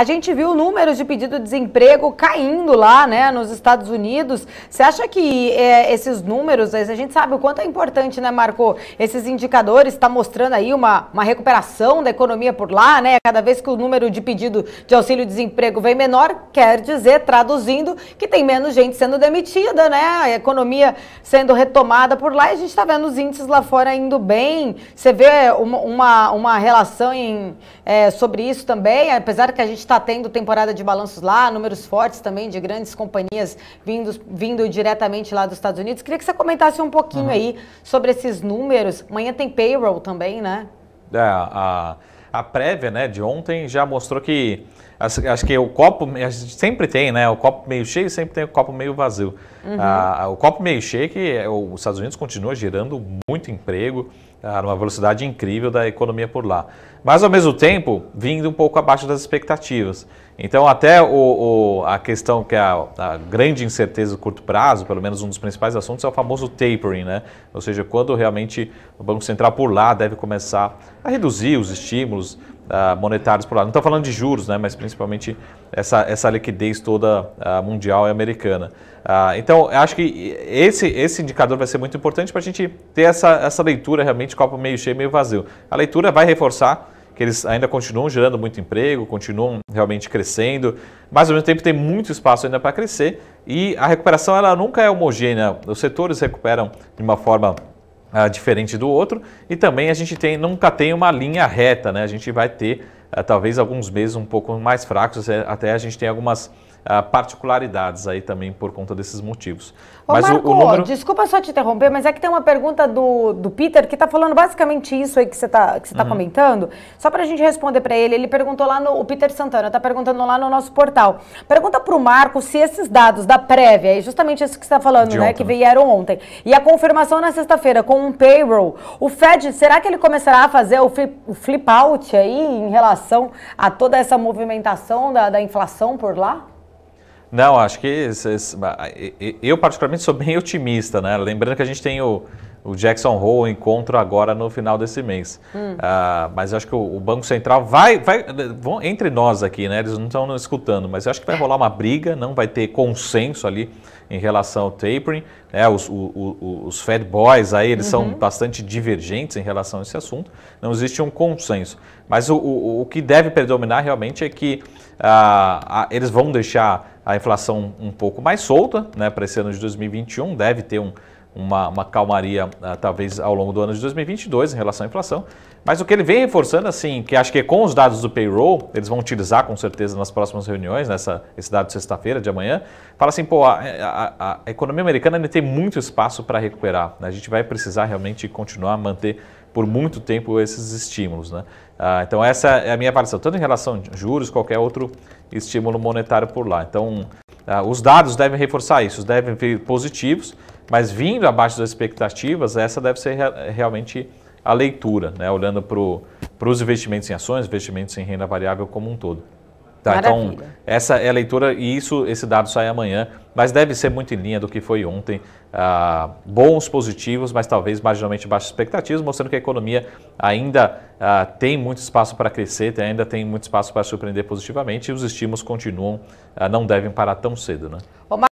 A gente viu números de pedido de desemprego caindo lá, né, nos Estados Unidos. Você acha que é, esses números, a gente sabe o quanto é importante, né, Marco? Esses indicadores está mostrando aí uma, uma recuperação da economia por lá, né? Cada vez que o número de pedido de auxílio-desemprego vem menor, quer dizer, traduzindo, que tem menos gente sendo demitida, né? A economia sendo retomada por lá e a gente está vendo os índices lá fora indo bem. Você vê uma, uma, uma relação em, é, sobre isso também, apesar que a gente está tendo temporada de balanços lá, números fortes também de grandes companhias vindo vindo diretamente lá dos Estados Unidos. Queria que você comentasse um pouquinho uhum. aí sobre esses números. Amanhã tem payroll também, né? É, a, a prévia né, de ontem já mostrou que acho que o copo sempre tem, né? O copo meio cheio sempre tem o copo meio vazio. Uhum. o copo meio cheio que é, os Estados Unidos continua gerando muito emprego, ah, numa velocidade incrível da economia por lá. Mas ao mesmo tempo, vindo um pouco abaixo das expectativas. Então, até o, o, a questão que é a, a, grande incerteza do curto prazo, pelo menos um dos principais assuntos, é o famoso tapering, né? Ou seja, quando realmente o Banco Central por lá deve começar a reduzir os estímulos, uh, monetários por lá. Não estou falando de juros, né, mas principalmente essa, essa liquidez toda uh, mundial e americana. Uh, então, acho que esse, esse indicador vai ser muito importante para a gente ter essa, essa leitura realmente copo meio cheio, meio vazio. A leitura vai reforçar que eles ainda continuam gerando muito emprego, continuam realmente crescendo, mas ao mesmo tempo tem muito espaço ainda para crescer e a recuperação ela nunca é homogênea. Os setores recuperam de uma forma ah, diferente do outro. E também a gente tem, nunca tem uma linha reta, né? A gente vai ter ah, talvez alguns meses um pouco mais fracos, é, até a gente tem algumas ah, particularidades aí também por conta desses motivos. Ô, mas Marco, o, o número... desculpa só te interromper, mas é que tem uma pergunta do, do Peter que está falando basicamente isso aí que você está que tá uhum. comentando. Só para a gente responder para ele, ele perguntou lá no o Peter Santana, está perguntando lá no nosso portal. Pergunta para o Marco se esses dados da prévia, e justamente isso que você está falando, né, ontem. que vieram ontem, e a confirmação na sexta-feira com um payroll, o Fed, será que ele começará a fazer o flip, flip out aí em relação a toda essa movimentação da, da inflação por lá? Não, acho que eu particularmente sou bem otimista, né? Lembrando que a gente tem o, o Jackson Hole encontro agora no final desse mês. Hum. Uh, mas acho que o, Banco Central vai, vai vão, entre nós aqui, né? Eles não estão escutando, mas acho que vai rolar uma briga, não vai ter consenso ali em relação ao tapering. Né? Os, o, o, os Fed Boys aí, eles uhum. são bastante divergentes em relação a esse assunto. Não existe um consenso. Mas o, o, que deve predominar realmente é que ah, eles vão deixar a inflação um pouco mais solta né, para esse ano de 2021. Deve ter um, uma, uma calmaria ah, talvez ao longo do ano de 2022 em relação à inflação. Mas o que ele vem reforçando, assim, que acho que com os dados do payroll, eles vão utilizar com certeza nas próximas reuniões, nessa, esse dado de sexta-feira, de amanhã, fala assim, pô, a, a, a economia americana ainda tem muito espaço para recuperar. Né? A gente vai precisar realmente continuar a manter por muito tempo esses estímulos. Né? Ah, então essa é a minha avaliação, tanto em relação a juros, qualquer outro estímulo monetário por lá. Então ah, os dados devem reforçar isso, devem vir positivos. Mas vindo abaixo das expectativas, essa deve ser realmente a leitura, né? olhando para os investimentos em ações, investimentos em renda variável como um todo. Tá, então, essa é a leitura e isso, esse dado sai amanhã, mas deve ser muito em linha do que foi ontem. Ah, bons positivos, mas talvez marginalmente baixas expectativas, mostrando que a economia ainda ah, tem muito espaço para crescer, ainda tem muito espaço para surpreender positivamente e os estímulos continuam, ah, não devem parar tão cedo. Né?